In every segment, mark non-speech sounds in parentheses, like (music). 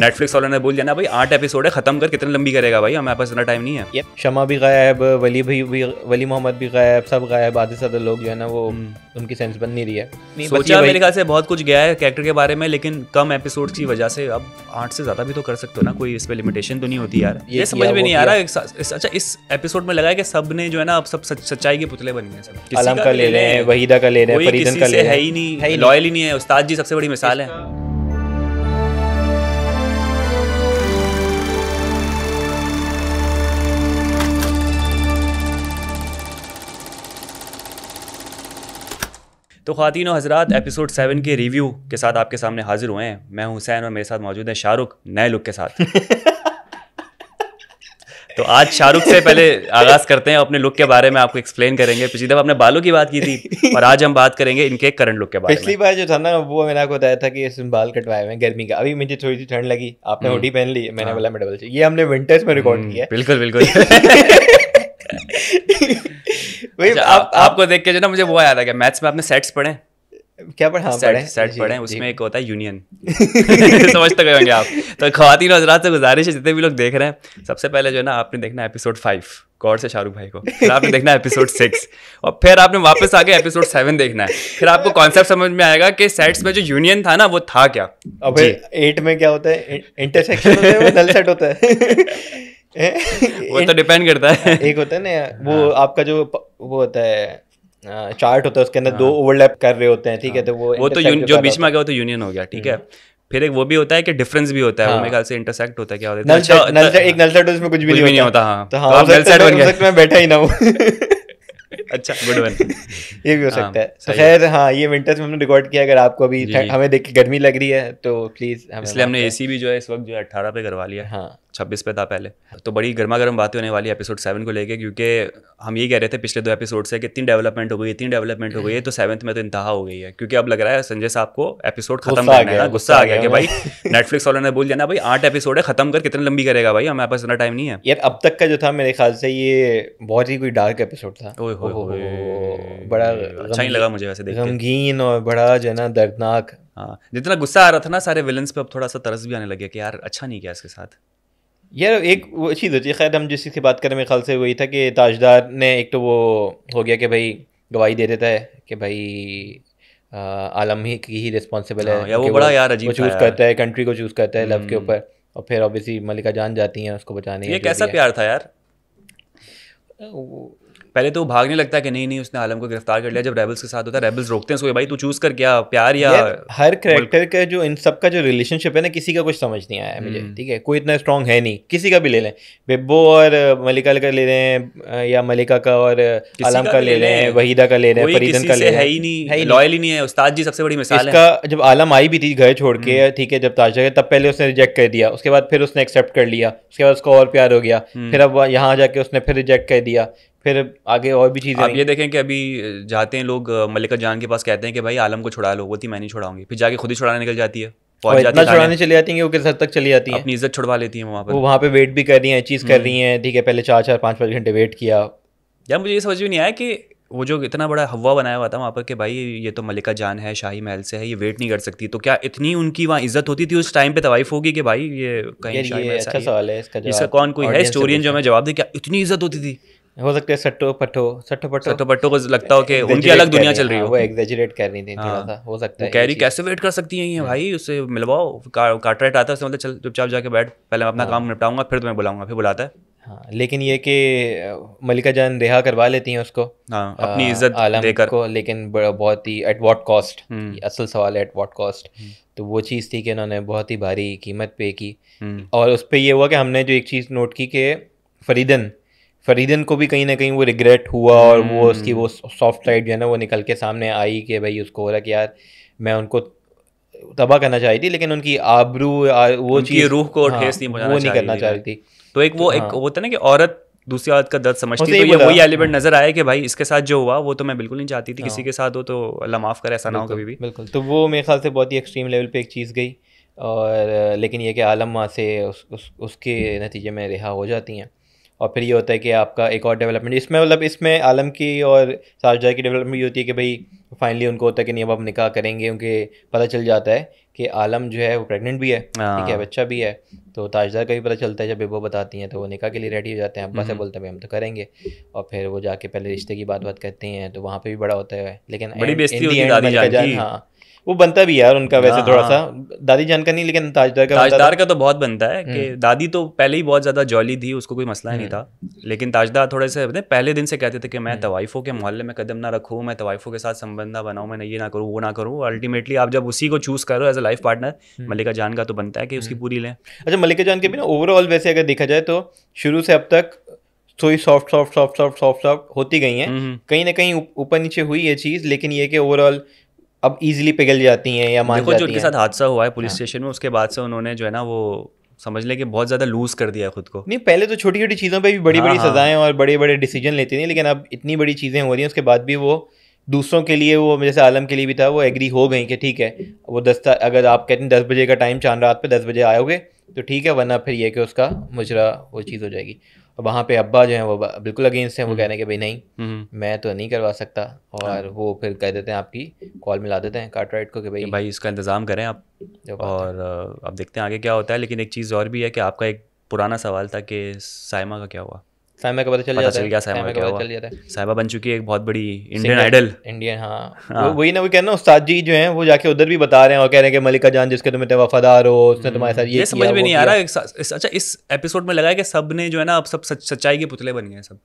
Netflix वालों ने बोल दिया ना भाई आठ एपिसोड है खत्म कर कितने लंबी करेगा भाई हमारे पास इतना टाइम नहीं है शमा भी गायब वली भी, भी वली मोहम्मद भी गायब सब गायब आधे सारे लोग जो है ना वो हम्म। उनकी सेंस बन नहीं रही है सोचा मेरे ख्याल से बहुत कुछ गया है कैरेक्टर के बारे में लेकिन कम एपिसोड की वजह से अब आठ से ज्यादा भी तो कर सकते हो ना कोई इस पर लिमिटेशन तो नहीं होती यार ये समझ में नहीं आ रहा अच्छा इस एपिसोड में लगा है कि सब ने जो है ना अब सब सच्चाई के पुतले बन गए सब का ले रहे वहीदा का ले रहे का ले रहे हैं है ही नहीं लॉयल ही नहीं है उस्ताद जी सबसे बड़ी मिसाल है तो खातिन हजरात एपिसोड सेवन के रिव्यू के साथ आपके सामने हाजिर हुए हैं मैं हुसैन और मेरे साथ मौजूद हैं शाहरुख नए लुक के साथ तो आज शाहरुख से पहले आगाज़ करते हैं अपने लुक के बारे में आपको एक्सप्लेन करेंगे पिछली दफ़ा आपने बालों की बात की थी और आज हम बात करेंगे इनके करंट लुक के बारे में पिछली बार जो था ना वो मैंने आपको बताया था कि इस बाल कटवाए हुए गर्मी का अभी मुझे थोड़ी सी ठंड लगी आपने हुडी हम्म। पहन ली मैंने हाँ। बोला मैं डबल ये हमने विंटर्स में रिकॉर्ड हम्म, किया बिल्कुल बिल्कुल (laughs) अच्छा, आप, आपको देख के जो ना मुझे वो याद आ गया मैथ्स में आपने सेट्स पढ़े क्या पढ़ा हाँ, सेट, सेट पढ़े उसमें एक होता है यूनियन समझ तो गए होंगे आप तो खातिन हजरात से गुजारिश है जितने भी लोग देख रहे हैं सबसे पहले जो है ना आपने देखना एपिसोड फाइव गौर से शाहरुख भाई को फिर आपने देखना है एपिसोड सिक्स और फिर आपने वापस आके एपिसोड सेवन देखना है फिर आपको कॉन्सेप्ट समझ में आएगा कि सेट्स में जो यूनियन था ना वो था क्या अब एट में क्या होता है इंटरसेक्शन होता है (laughs) (laughs) वो तो डिपेंड करता है (laughs) एक होता है ना वो हाँ। आपका जो वो होता है चार्ट होता है उसके अंदर हाँ। दो ओवरलैप कर रहे होते हैं ठीक है हाँ। तो वो वो तो जो बीच में आ गया वो तो यूनियन हो गया ठीक हम्म। है फिर एक वो भी होता है कि डिफरेंस भी होता है हाँ। मेरे ख्याल से इंटरसेक्ट होता है क्या होता है नल तो नल अच्छा, तो एक नल उसमें कुछ भी नहीं होता हाँ तो, तो हाँ नल सेट बन गया मैं बैठा ही ना हूँ (laughs) अच्छा गुड वन ये भी हो हाँ, सकता है तो खैर हाँ ये विंटर्स में हमने रिकॉर्ड किया अगर आपको अभी हमें देख के गर्मी लग रही है तो प्लीज़ इसलिए हमने एसी भी जो है इस वक्त जो है अट्ठारह पे करवा लिया हाँ छब्बीस पे था पहले तो बड़ी गर्मा गर्म बातें होने वाली एपिसोड सेवन को लेके क्योंकि हम ये कह रहे थे पिछले दो एपिसोड से कि इतनी डेवलपमेंट हो गई इतनी डेवलपमेंट हो गई है तो सेवन्थ में तो इंतहा हो गई है क्योंकि अब लग रहा है संजय साहब को एपिसोड खत्म करना है गुस्सा आ गया कि भाई नेटफ्लिक्स वालों ने बोल दिया ना भाई आठ एपिसोड है खत्म कर कितने लंबी करेगा भाई हमारे पास इतना टाइम नहीं है यार अब तक का जो था मेरे ख्याल से ये बहुत ही कोई डार्क एपिसोड था बड़ा अच्छा ही लगा मुझे वैसे गमगीन और बड़ा जो है ना दर्दनाक हाँ जितना गुस्सा आ रहा था ना सारे विलन्स पे अब थोड़ा सा तरस भी आने लगे कि यार अच्छा नहीं किया इसके साथ यार एक वो चीज़ होती है खैर हम जिस चीज़ की बात करें मेरे ख्याल से वही था कि ताजदार ने एक तो वो हो गया कि भाई गवाही दे देता है कि भाई आलम ही की ही रिस्पॉन्सिबल है हाँ, या वो बड़ा यार अजीब चूज़ करता है कंट्री को चूज़ करता है लव के हम्म। ऊपर और फिर ऑब्वियसली मलिका जान जाती हैं उसको बचाने ये कैसा प्यार था यार पहले तो वो भागने लगता है कि नहीं नहीं उसने आलम को गिरफ्तार कर लिया जब रेबल्स के साथ होता है रेबल्स रोकते हैं उसको भाई तू चूज कर क्या प्यार या हर करेक्टर का जो इन सब का जो रिलेशनशिप है ना किसी का कुछ समझ नहीं आया मुझे हम्म। ठीक है कोई इतना स्ट्रॉन्ग है नहीं किसी का भी ले लें बेब्बो और मलिका का ले लें या मलिका का और आलम का ले लें वहीदा का ले लें फरीदन का ले है ही नहीं लॉयल ही नहीं है उस्ताद जी सबसे बड़ी मिसाल इसका जब आलम आई भी थी घर छोड़ के हम्म। ठीक है जब ताजा तब पहले उसने रिजेक्ट कर दिया उसके बाद फिर उसने एक्सेप्ट कर लिया उसके बाद उसको और प्यार हो गया हम्म। फिर अब यहाँ जाके उसने फिर रिजेक्ट कर दिया फिर आगे और भी चीज़ें आप ये देखें कि अभी जाते हैं लोग मलिका जान के पास कहते हैं कि भाई आलम को छुड़ा लो वो थी मैं नहीं छुड़ाऊंगी फिर जाके खुद ही छुड़ाने निकल जाती है इतना छुड़ाने चली जाती हैं वो किस हद तक चली जाती हैं अपनी इज्जत छुड़वा लेती हैं वहाँ पर वो वहाँ पे वेट भी कर रही हैं चीज़ कर हम्म। रही हैं ठीक है पहले चार चार पाँच पाँच घंटे वेट किया यार मुझे ये समझ भी नहीं आया कि वो जो इतना बड़ा हवा बनाया हुआ था वहाँ पर कि भाई ये तो मलिका जान है शाही महल से है ये वेट नहीं कर सकती तो क्या इतनी उनकी वहाँ इज्जत होती थी उस टाइम पे तवाइफ होगी कि भाई ये कहीं शाही महल अच्छा सवाल है इसका, इसका कौन कोई है स्टोरियन जो हमें जवाब दे क्या इतनी इज्जत होती थी हो सकता है सट्टो पट्टो सट्टो पट्टो सट्टो पट्टो को लगता हो कि उनकी अलग दुनिया चल रही हो हाँ, वो एग्जेजरेट कर रही थी थोड़ा हाँ। सा हो सकता है कैरी कैसे वेट कर सकती हैं ये हाँ। भाई उसे मिलवाओ कार्टरेट आता है उससे मतलब चल चुपचाप जाके बैठ पहले मैं अपना काम निपटाऊंगा फिर तुम्हें बुलाऊंगा फिर बुलाता है हाँ लेकिन ये कि मलिका जान रिहा करवा लेती हैं उसको हाँ, अपनी इज्जत देकर को लेकिन बहुत ही एट वॉट कॉस्ट असल सवाल है एट वॉट कॉस्ट तो वो चीज़ थी कि इन्होंने बहुत ही भारी कीमत पे की हम्म। और उस पर यह हुआ कि हमने जो एक चीज़ नोट की कि फरीदन फरीदन को भी कहीं ना कहीं वो रिग्रेट हुआ और वो हम्म। उसकी वो सॉफ्ट साइड जो है ना वो निकल के सामने आई कि भाई उसको हो रहा कि यार मैं उनको तबाह करना चाहती थी लेकिन उनकी आबरू वो चीज़ रूह को हाँ, ठेस नहीं वो नहीं करना चाह रही थी तो एक वो एक हाँ। होता ना कि औरत दूसरी औरत का दर्द समझती है तो ये वही एलिमेंट नजर आया कि भाई इसके साथ जो हुआ वो तो मैं बिल्कुल नहीं चाहती थी किसी हाँ। के साथ हो तो अल्लाह माफ़ करे ऐसा ना हो कभी भी बिल्कुल तो वो मेरे ख्याल से बहुत ही एक्सट्रीम लेवल पे एक चीज़ गई और लेकिन ये कि आलम वहाँ से उस, उस, उसके नतीजे में रिहा हो जाती हैं और फिर ये होता है कि आपका एक और डेवलपमेंट इसमें मतलब इसमें आलम की और सारजा की डेवलपमेंट ये होती है कि भाई फाइनली उनको होता है कि नहीं अब आप निकाह करेंगे उनके पता चल जाता है कि आलम जो है वो प्रेग्नेंट भी है ठीक है हाँ। बच्चा भी है तो ताजदार का भी पता चलता है जब बेबो बताती हैं तो वो निकाह के लिए रेडी हो जाते हैं अब्बा से हम्म। बोलते हैं भाई हम तो करेंगे और फिर वो जाके पहले रिश्ते की बात बात करते हैं तो वहाँ पर भी बड़ा होता है लेकिन बड़ी होती है हाँ वो बनता भी यार उनका वैसे हाँ, थोड़ा हाँ। सा दादी जान का नहीं लेकिन ताजदार का ताजदार का तो बहुत बनता है कि हम्म। दादी तो पहले ही बहुत ज़्यादा जॉली थी उसको कोई मसला नहीं था हम्म। लेकिन ताजदार थोड़े से पहले दिन से कहते थे कि मैं हम्म। तवाइफों के मोहल्ले में कदम ना रखूँ मैं तवाइफों के साथ संबंधा बनाऊँ मैं ये ना करूँ वो ना करूँ अल्टीमेटली आप जब उसी को चूज़ करो as a life partner Malika जान का तो बनता है कि उसकी पूरी लें अच्छा मलिका जान के भी ना ओवरऑल वैसे अगर देखा जाए तो शुरू से अब तक थोड़ी soft soft soft soft soft soft होती गई हैं कहीं ना कहीं ऊपर नीचे हुई है चीज़ लेकिन ये कि ओवरऑल अब इजीली पिघल जाती हैं या मान जाती जो उनके साथ हादसा हुआ है पुलिस स्टेशन हाँ। में उसके बाद से उन्होंने जो है ना वो समझ लें कि बहुत ज़्यादा लूज कर दिया खुद को नहीं पहले तो छोटी छोटी चीज़ों पे भी बड़ी बड़ी हाँ, हाँ। सजाएं और बड़े बड़े डिसीजन लेती थी लेकिन अब इतनी बड़ी चीज़ें हो रही हैं उसके बाद भी वो दूसरों के लिए वो जैसे आलम के लिए भी था वो एग्री हो गई कि ठीक है वो दस अगर आप कहते हैं दस बजे का टाइम चांद रात पे दस बजे आओगे तो ठीक है वरना फिर यह कि उसका मुजरा वो चीज़ हो जाएगी वहाँ पे अब्बा जो हैं वो बिल्कुल अगेंस्ट हैं वो कह रहे हैं कि भाई नहीं हम्म, हम्म। मैं तो नहीं करवा सकता और हाँ। वो फिर कह देते हैं आपकी कॉल मिला देते हैं राइट को कि भाई भाई इसका इंतज़ाम करें आप और अब देखते हैं आगे क्या होता है लेकिन एक चीज़ और भी है कि आपका एक पुराना सवाल था कि साइमा का क्या हुआ साइमा का पता चल जाता है क्या साइमा का पता चल जाता है साइबा बन चुकी है एक बहुत बड़ी इंडियन आइडल इंडियन हाँ, हाँ। वही ना वो कहना उस्ताद जी जो हैं वो जाके उधर भी बता रहे हैं और कह रहे हैं कि मलिका जान जिसके तुम इतने वफादार हो उसने तुम्हारे साथ ये समझ में नहीं आ रहा अच्छा इस एपिसोड में लगा है कि सब ने जो है ना अब सब सच्चाई के पुतले बन गए सब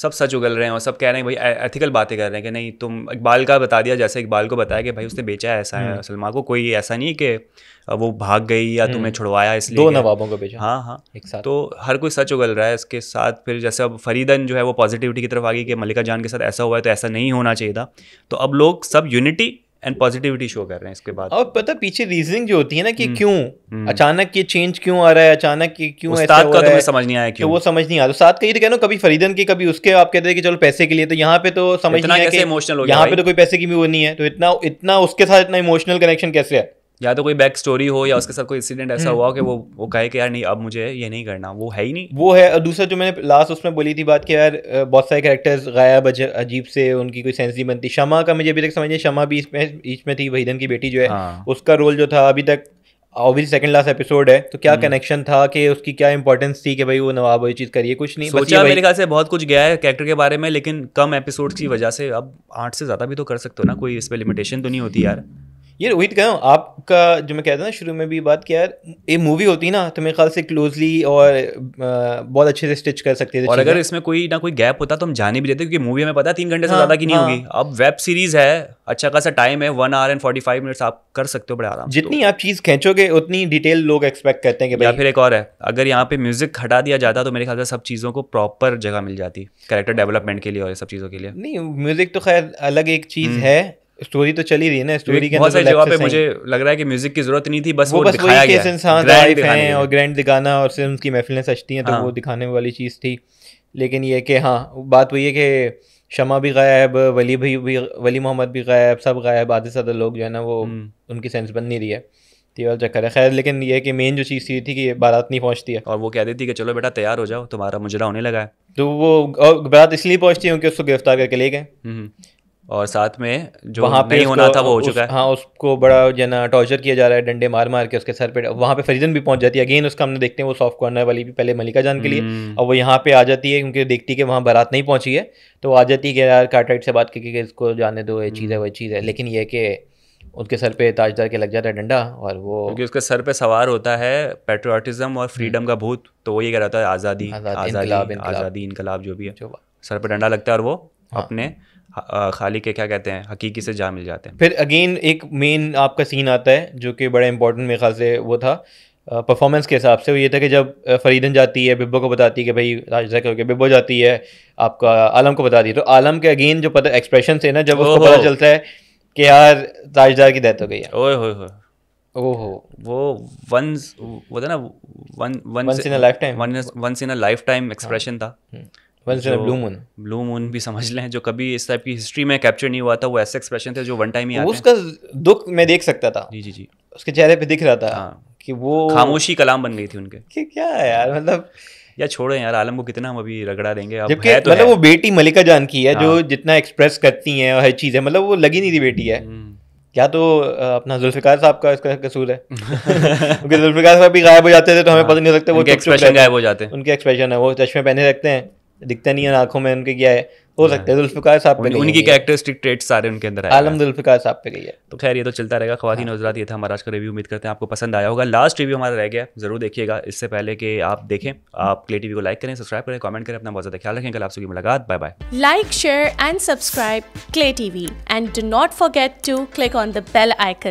सब सच उगल रहे हैं और सब कह रहे हैं भाई एथिकल बातें कर रहे हैं कि नहीं तुम इकबाल का बता दिया जैसे इकबाल को बताया कि भाई उसने बेचा है ऐसा है हम्म। सलमा को कोई ऐसा नहीं कि वो भाग गई या हम्म। तुम्हें छुड़वाया इसलिए दो नवाबों को बेचा हाँ हाँ एक साथ तो हर कोई सच उगल रहा है इसके साथ फिर जैसे अब फरीदन जो है वो पॉजिटिविटी की तरफ आ गई कि मलिका जान के साथ ऐसा हुआ है तो ऐसा नहीं होना चाहिए था तो अब लोग सब यूनिटी एंड पॉजिटिविटी शो कर रहे हैं इसके बाद और पता पीछे रीजनिंग जो होती है ना कि हम्म। क्यों हम्म। अचानक ये चेंज क्यों आ रहा है अचानक ये क्यों ऐसा हो रहा तो है समझ नहीं आया क्यों तो वो समझ नहीं आ तो तो रहा साथ कहीं तो कहना कभी फरीदन की कभी उसके आप कहते हैं कि चलो पैसे के लिए तो यहाँ पे तो समझ नहीं आया इमोशनल यहाँ पे तो कोई पैसे की भी वो नहीं है तो इतना इतना उसके साथ इतना इमोशनल कनेक्शन कैसे है या तो कोई बैक स्टोरी हो या हम्म। उसके साथ कोई इंसिडेंट ऐसा हम्म। हुआ कि वो वो कहे कि यार नहीं अब मुझे ये नहीं करना वो है ही नहीं वो है और दूसरा जो मैंने लास्ट उसमें बोली थी बात कि यार बहुत सारे कैरेक्टर्स गायब अजीब से उनकी कोई सेंस नहीं बनती शमा का मुझे अभी तक समझिए शमा भी इसमें बीच में थी वहीदन की बेटी जो है हाँ। उसका रोल जो था अभी तक ऑब्वियस सेकंड लास्ट एपिसोड है तो क्या कनेक्शन हम्म। था कि उसकी क्या इंपॉर्टेंस थी कि भाई वो नवाब वही चीज़ करिए कुछ नहीं सोचा मेरे ख्याल से बहुत कुछ गया है कैरेक्टर के बारे में लेकिन कम एपिसोड की वजह से अब आठ से ज़्यादा भी तो कर सकते हो ना कोई इस पर लिमिटेशन तो नहीं होती यार ये वही तो कह रहा हूँ आपका जो मैं कहता ना शुरू में भी बात किया ये मूवी होती ना तो मेरे ख्याल से क्लोजली और बहुत अच्छे से स्टिच कर सकते थे और अगर इसमें कोई ना कोई गैप होता तो हम जाने भी देते क्योंकि मूवी हमें पता तीन घंटे से हाँ, ज़्यादा की नहीं हाँ। होगी अब वेब सीरीज़ है अच्छा खासा टाइम है one hour and forty five minutes आप कर सकते हो बड़े आराम जितनी आप चीज़ खींचोगे उतनी डिटेल लोग एक्सपेक्ट करते हैं कि या फिर एक और है अगर यहाँ पे म्यूज़िक हटा दिया जाता तो मेरे ख्याल से सब चीज़ों को प्रॉपर जगह मिल जाती कैरेक्टर डेवलपमेंट के लिए और सब चीज़ों के लिए नहीं म्यूज़िक तो खैर अलग एक चीज़ हम्म। है स्टोरी तो चली रही है ना स्टोरी के बहुत सारी जगह पे मुझे लग रहा है कि म्यूजिक की जरूरत नहीं थी बस वो, वो बस दिखाया गया है हैं और ग्रैंड दिखाना और सिर्फ उनकी महफिलें सचती हैं तो हाँ। वो दिखाने वाली चीज़ थी लेकिन ये कि हाँ बात वही है कि शमा भी गायब वली भी, भी वली मोहम्मद भी गायब सब गायब आधे से आधे लोग जो है ना वो हम्म। उनकी सेंस बन नहीं रही है तो और चक्कर है खैर लेकिन ये कि मेन जो चीज़ थी थी कि बारात नहीं पहुँचती है और वो कहती थी कि चलो बेटा तैयार हो जाओ तुम्हारा मुजरा होने लगा है तो वो और बारात इसलिए पहुँचती है क्योंकि उसको गिरफ्तार करके ले गए हम्म। और साथ में जो वहाँ पे नहीं होना था वो हो चुका है हाँ उसको बड़ा जना टॉर्चर किया जा रहा है डंडे मार मार के उसके सर पे वहाँ पे फरीजन भी पहुंच जाती है अगेन उसका हमने देखते हैं वो सॉफ्ट कॉर्नर वाली भी पहले मलिका जान के लिए और हम्म। वो यहाँ पे आ जाती है क्योंकि देखती है कि वहाँ बारात नहीं पहुँची है तो आ जाती है कि यार कार्टाइट से बात करके इसको जाने दो ये चीज़ है वही हम्म। चीज़ है लेकिन यह कि उसके सर पे ताजदार के लग जाता है डंडा और वो क्योंकि उसके सर पे सवार होता है पेट्रियाटिज्म और फ्रीडम हम्म। का भूत तो वो ये कह रहा था आज़ादी आज़ादी आज़ादी इनकलाब जो भी है सर पे डंडा लगता है और वो हाँ। अपने खाली के क्या कहते हैं हकीकी से जा मिल जाते हैं फिर अगेन एक मेन आपका सीन आता है जो कि बड़ा इंपॉर्टेंट मेरे ख्याल से वो था परफॉर्मेंस के हिसाब से वो ये था कि जब फरीदन जाती है बिब्बो को बताती है कि भाई राजा करके बिब्बो जाती है आपका आलम को बताती है तो आलम के अगेन जो पता एक्सप्रेशन से ना जब उसको पता चलता है कि यार राजदार की डेथ हो गई है ओए होए होए ओहो वो वंस वो था ना one once in a lifetime once in a lifetime expression था हम्म। ब्लू मून ब्लू मून भी समझ लें जो कभी इस टाइप की हिस्ट्री में कैप्चर नहीं हुआ था वो ऐसे एक्सप्रेशन थे जो वन टाइम ही आते उसका दुख मैं देख सकता था जी जी जी उसके चेहरे पे दिख रहा था हाँ। कि वो खामोशी कलाम बन गई थी उनके कि क्या है यार मतलब या छोड़ो यार आलम को कितना हम अभी रगड़ा देंगे अब है तो मतलब है। वो बेटी मलिका जान की है जो हाँ। जितना एक्सप्रेस करती है हर चीज़ है मतलब वो लगी नहीं थी बेटी है क्या हम्म। तो अपना जुल्फिकार साहब का इसका कसूर है (laughs) क्योंकि जुल्फिकार साहब भी गायब हो जाते थे तो हमें हाँ। पता नहीं लगता वो एक्सप्रेशन गायब हो जाते हैं उनके एक्सप्रेशन है वो चश्मे पहने रखते हैं दिखता नहीं है आंखों में उनके क्या है हो सकता है दुल्फिकार हाँ। साहब पे उनकी कैरेक्टरिस्टिक ट्रेट सारे उनके अंदर है आलम दुल्फिकार साहब पे गई है तो खैर ये तो चलता रहेगा खवातीन हाँ। हजरात ये था हमारा आज का रिव्यू उम्मीद करते हैं आपको पसंद आया होगा लास्ट रिव्यू हमारा रह गया जरूर देखिएगा इससे पहले कि आप देखें आप क्ले टीवी को लाइक करें सब्सक्राइब करें कमेंट करें अपना बहुत ज्यादा ख्याल रखें कल आपसे मुलाकात bye bye like share and subscribe Clay TV and do not forget to click on the bell icon